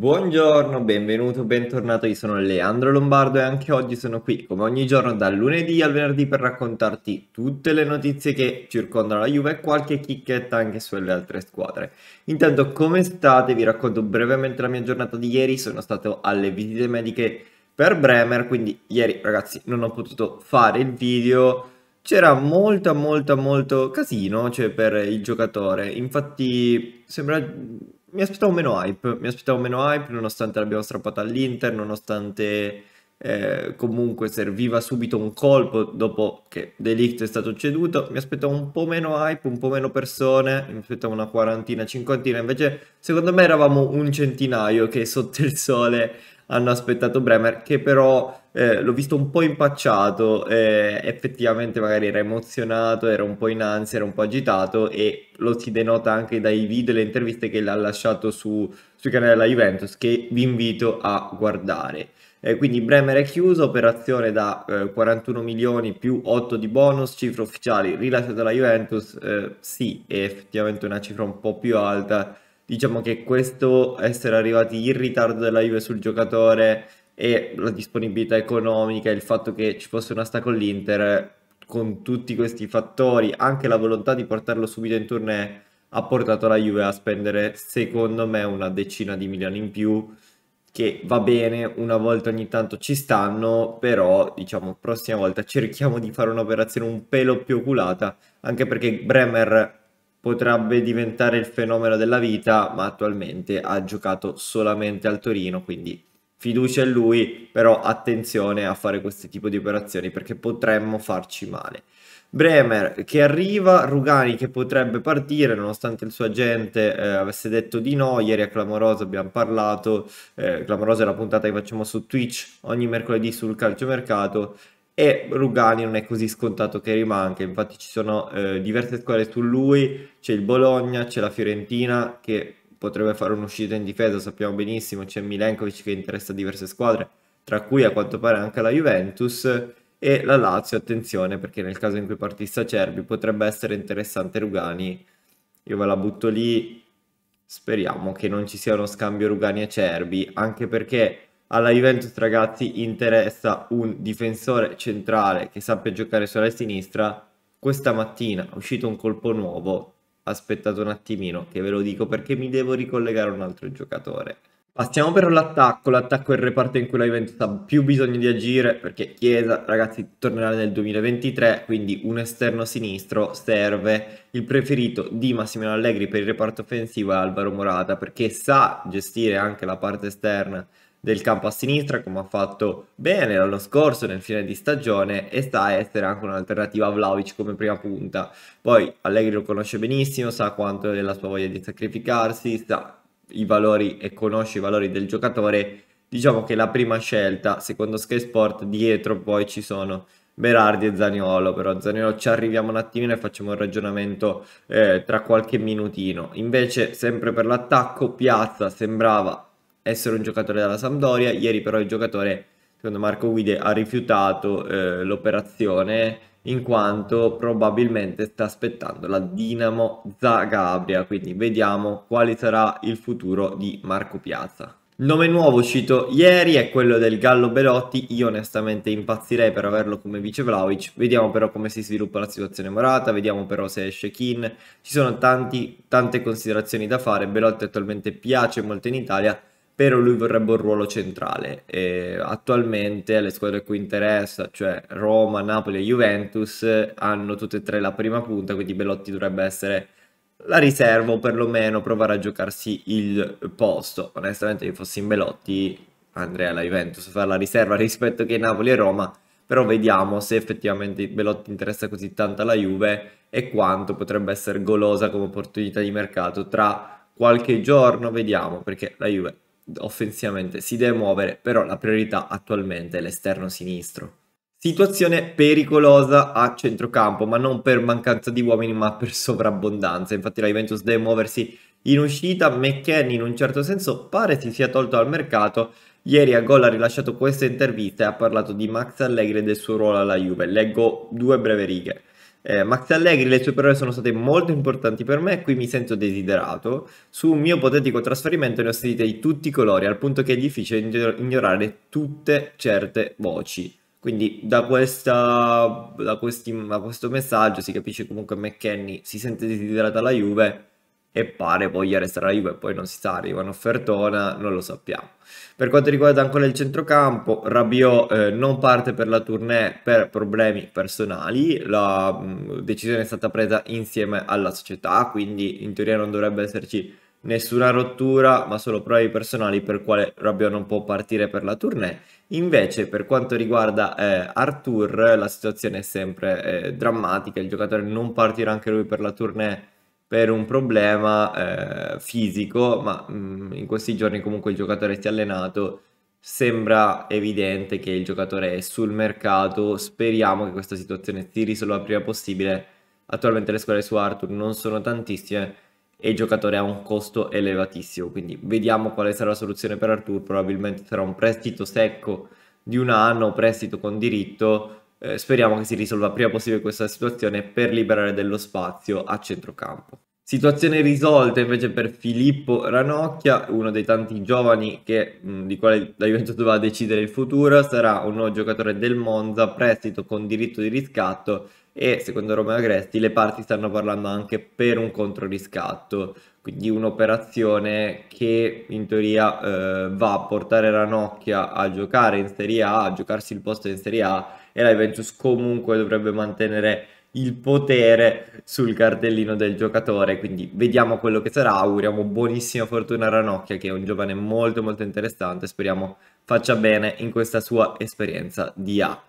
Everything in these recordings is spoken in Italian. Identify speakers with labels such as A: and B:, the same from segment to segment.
A: Buongiorno, benvenuto, bentornato, io sono Leandro Lombardo e anche oggi sono qui come ogni giorno dal lunedì al venerdì per raccontarti tutte le notizie che circondano la Juve e qualche chicchetta anche sulle altre squadre. Intanto come state? Vi racconto brevemente la mia giornata di ieri, sono stato alle visite mediche per Bremer, quindi ieri ragazzi non ho potuto fare il video, c'era molto, molto, molto casino cioè, per il giocatore, infatti sembra mi aspettavo meno hype, mi aspettavo meno hype nonostante l'abbiamo strappata all'Inter, nonostante eh, comunque serviva subito un colpo dopo che Delict è stato ceduto, mi aspettavo un po' meno hype, un po' meno persone, mi aspettavo una quarantina, cinquantina, invece secondo me eravamo un centinaio che sotto il sole hanno aspettato Bremer, che però eh, l'ho visto un po' impacciato, eh, effettivamente magari era emozionato, era un po' in ansia, era un po' agitato e lo si denota anche dai video e le interviste che l'ha lasciato su, sui canali della Juventus che vi invito a guardare. Eh, quindi Bremer è chiuso, operazione da 41 eh, milioni più 8 di bonus, cifre ufficiali rilasciate dalla Juventus, eh, sì, è effettivamente una cifra un po' più alta. Diciamo che questo essere arrivati in ritardo della Juve sul giocatore e la disponibilità economica, il fatto che ci fosse una sta con l'Inter, con tutti questi fattori, anche la volontà di portarlo subito in tournée, ha portato la Juve a spendere, secondo me, una decina di milioni in più, che va bene, una volta ogni tanto ci stanno, però diciamo, prossima volta cerchiamo di fare un'operazione un pelo più oculata, anche perché Bremer potrebbe diventare il fenomeno della vita, ma attualmente ha giocato solamente al Torino, quindi fiducia in lui, però attenzione a fare questo tipo di operazioni perché potremmo farci male. Bremer che arriva, Rugani che potrebbe partire nonostante il suo agente eh, avesse detto di no, ieri a Clamorosa abbiamo parlato, eh, Clamoroso è la puntata che facciamo su Twitch ogni mercoledì sul calciomercato e Rugani non è così scontato che rimanga, infatti ci sono eh, diverse squadre su lui, c'è il Bologna, c'è la Fiorentina che potrebbe fare un'uscita in difesa, sappiamo benissimo, c'è Milenkovic che interessa diverse squadre, tra cui a quanto pare anche la Juventus e la Lazio, attenzione perché nel caso in cui partisse Acerbi potrebbe essere interessante Rugani, io ve la butto lì, speriamo che non ci sia uno scambio Rugani Acerbi, anche perché alla Juventus ragazzi interessa un difensore centrale che sappia giocare sulla sinistra, questa mattina è uscito un colpo nuovo aspettate un attimino che ve lo dico perché mi devo ricollegare a un altro giocatore. Passiamo però all'attacco, l'attacco è il reparto in cui la Juventus ha più bisogno di agire perché Chiesa, ragazzi, tornerà nel 2023, quindi un esterno sinistro serve. Il preferito di Massimiliano Allegri per il reparto offensivo è Alvaro Morata perché sa gestire anche la parte esterna del campo a sinistra come ha fatto bene l'anno scorso nel fine di stagione e sta a essere anche un'alternativa a Vlaovic come prima punta. Poi Allegri lo conosce benissimo, sa quanto è la sua voglia di sacrificarsi, sa i valori e conosce i valori del giocatore. Diciamo che la prima scelta, secondo Sky Sport, dietro poi ci sono Berardi e Zaniolo, però Zaniolo ci arriviamo un attimino e facciamo un ragionamento eh, tra qualche minutino. Invece sempre per l'attacco Piazza sembrava essere un giocatore della Sampdoria, ieri però il giocatore, secondo Marco Guide, ha rifiutato eh, l'operazione in quanto probabilmente sta aspettando la Dinamo Zagabria, quindi vediamo quale sarà il futuro di Marco Piazza. Nome nuovo uscito ieri è quello del Gallo Belotti, io onestamente impazzirei per averlo come vice Vlaovic, vediamo però come si sviluppa la situazione Morata, vediamo però se esce Kin, ci sono tanti, tante considerazioni da fare, Belotti attualmente piace molto in Italia, però lui vorrebbe un ruolo centrale. E attualmente le squadre a cui interessa, cioè Roma, Napoli e Juventus, hanno tutte e tre la prima punta, quindi Belotti dovrebbe essere la riserva o perlomeno provare a giocarsi il posto. Onestamente, se fossi in Bellotti andrei alla Juventus a fare la riserva rispetto che Napoli e Roma, però vediamo se effettivamente Belotti interessa così tanto alla Juve e quanto potrebbe essere golosa come opportunità di mercato tra qualche giorno, vediamo, perché la Juve offensivamente si deve muovere, però la priorità attualmente è l'esterno sinistro. Situazione pericolosa a centrocampo, ma non per mancanza di uomini, ma per sovrabbondanza. Infatti la Juventus deve muoversi in uscita. McKenny in un certo senso pare si sia tolto dal mercato. Ieri a Gol ha rilasciato questa intervista e ha parlato di Max Allegri e del suo ruolo alla Juve. Leggo due breve righe. Eh, Max Allegri, le sue parole sono state molto importanti per me qui mi sento desiderato. Su un mio ipotetico trasferimento ne ho sentite di tutti i colori, al punto che è difficile ignorare tutte certe voci. Quindi da, questa, da, questi, da questo messaggio si capisce comunque che McKenny si sente desiderata alla Juve e pare voglia restare la Juve, poi non si sa, arriva un'offertona, non lo sappiamo. Per quanto riguarda ancora il centrocampo, Rabiot eh, non parte per la tournée per problemi personali, la mh, mm, decisione è stata presa insieme alla società, quindi in teoria non dovrebbe esserci nessuna rottura, ma solo problemi personali per quale Rabiot non può partire per la tournée. Invece, per quanto riguarda eh, Artur, la situazione è sempre eh, drammatica, il giocatore non partirà anche lui per la tournée per un problema eh, fisico, ma mh, mm, in questi giorni comunque il giocatore si è allenato, sembra evidente che il giocatore è sul mercato, speriamo che questa situazione si risolva il prima possibile, attualmente le squadre su Arthur non sono tantissime e il giocatore ha un costo elevatissimo, quindi vediamo quale sarà la soluzione per Arthur, probabilmente sarà un prestito secco di un anno, prestito con diritto, eh, speriamo che si risolva prima possibile questa situazione per liberare dello spazio a centrocampo. Situazione risolta invece per Filippo Ranocchia, uno dei tanti giovani che, mh, di quale la Juventus doveva decidere il futuro, sarà un nuovo giocatore del Monza, prestito con diritto di riscatto e secondo Romeo Agresti le parti stanno parlando anche per un controriscatto, quindi un'operazione che in teoria eh, va a portare Ranocchia a giocare in Serie A, a giocarsi il posto in Serie A e la Juventus comunque dovrebbe mantenere il potere sul cartellino del giocatore quindi vediamo quello che sarà auguriamo buonissima fortuna a Ranocchia che è un giovane molto molto interessante speriamo faccia bene in questa sua esperienza di A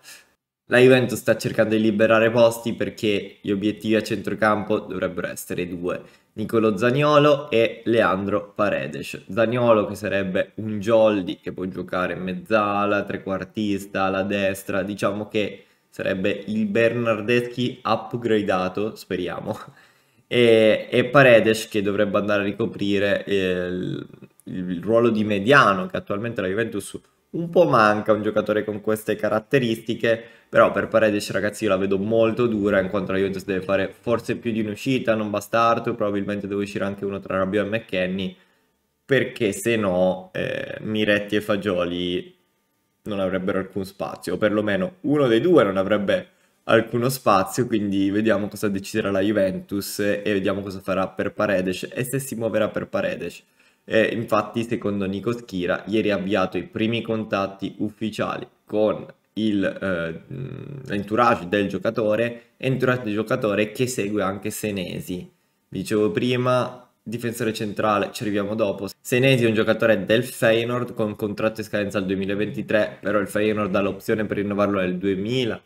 A: la Juventus sta cercando di liberare posti perché gli obiettivi a centrocampo dovrebbero essere due, Nicolo Zaniolo e Leandro Paredes. Zaniolo che sarebbe un jolly che può giocare mezzala, trequartista, alla destra, diciamo che sarebbe il Bernardeschi upgradato, speriamo, e, e Paredes che dovrebbe andare a ricoprire eh, il, il ruolo di mediano che attualmente la Juventus un po' manca un giocatore con queste caratteristiche, però per Paredes ragazzi io la vedo molto dura in quanto la Juventus deve fare forse più di un'uscita, non basta Arthur, probabilmente deve uscire anche uno tra Rabiot e McKenny, perché se no eh, Miretti e Fagioli non avrebbero alcun spazio, o perlomeno uno dei due non avrebbe alcuno spazio, quindi vediamo cosa deciderà la Juventus e vediamo cosa farà per Paredes e se si muoverà per Paredes. E infatti, secondo Nico Schira, ieri ha avviato i primi contatti ufficiali con eh, l'entourage eh, del giocatore, entourage del giocatore che segue anche Senesi. Dicevo prima, difensore centrale, ci arriviamo dopo. Senesi è un giocatore del Feyenoord con contratto in scadenza al 2023, però il Feyenoord ha l'opzione per rinnovarlo nel 2000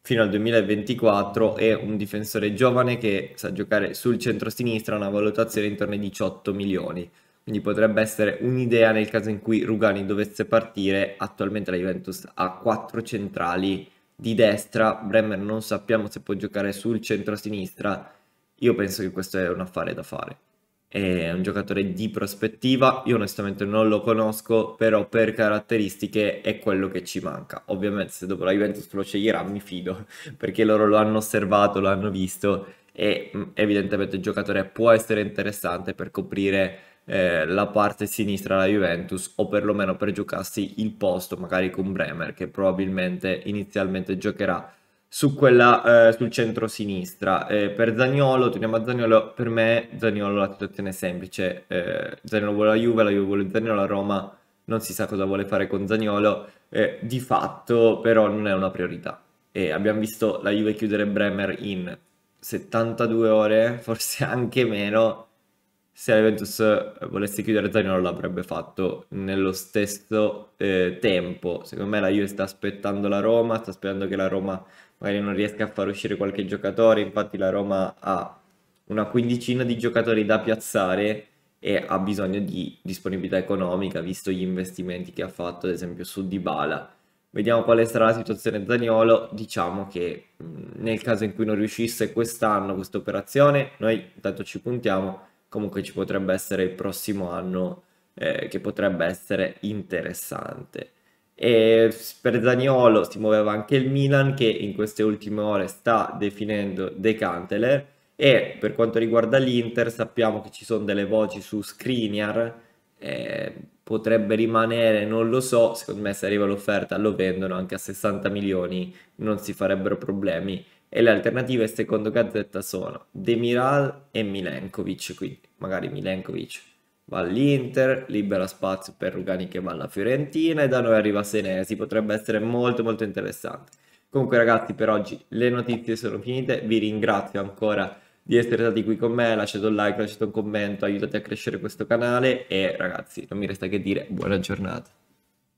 A: fino al 2024, è un difensore giovane che sa giocare sul centro-sinistra, una valutazione intorno ai 18 milioni. Quindi potrebbe essere un'idea nel caso in cui Rugani dovesse partire. Attualmente la Juventus ha quattro centrali di destra. Bremer non sappiamo se può giocare sul centro-sinistra. Io penso che questo è un affare da fare. È un giocatore di prospettiva, io onestamente non lo conosco, però per caratteristiche è quello che ci manca. Ovviamente se dopo la Juventus lo sceglierà mi fido, perché loro lo hanno osservato, lo hanno visto e evidentemente il giocatore può essere interessante per coprire eh, la parte sinistra della Juventus o perlomeno per giocarsi il posto magari con Bremer che probabilmente inizialmente giocherà su quella, eh, sul centro-sinistra. Eh, per Zagnolo, torniamo a Zagnolo, per me Zagnolo la situazione è semplice, eh, Zagnolo vuole la Juve, la Juve vuole Zagnolo, la Roma non si sa cosa vuole fare con Zagnolo, eh, di fatto però non è una priorità. E abbiamo visto la Juve chiudere Bremer in 72 ore, forse anche meno, se la Juventus eh, volesse chiudere Zagnolo non l'avrebbe fatto nello stesso eh, tempo. Secondo me la Juve sta aspettando la Roma, sta sperando che la Roma magari non riesca a far uscire qualche giocatore, infatti la Roma ha una quindicina di giocatori da piazzare e ha bisogno di disponibilità economica, visto gli investimenti che ha fatto ad esempio su Dybala. Vediamo quale sarà la situazione Zagnolo, diciamo che mm, nel caso in cui non riuscisse quest'anno questa operazione, noi intanto ci puntiamo comunque ci potrebbe essere il prossimo anno eh, che potrebbe essere interessante. E per Zaniolo si muoveva anche il Milan che in queste ultime ore sta definendo De Canteler e per quanto riguarda l'Inter sappiamo che ci sono delle voci su Skriniar eh, potrebbe rimanere, non lo so, secondo me se arriva l'offerta lo vendono anche a 60 milioni, non si farebbero problemi e le alternative secondo Gazzetta sono Demiral e Milenkovic, quindi magari Milenkovic va all'Inter, libera spazio per Rugani che va alla Fiorentina e da noi arriva Senesi, potrebbe essere molto molto interessante. Comunque ragazzi per oggi le notizie sono finite, vi ringrazio ancora di essere stati qui con me, lasciate un like, lasciate un commento, aiutate a crescere questo canale e ragazzi non mi resta che dire buona giornata.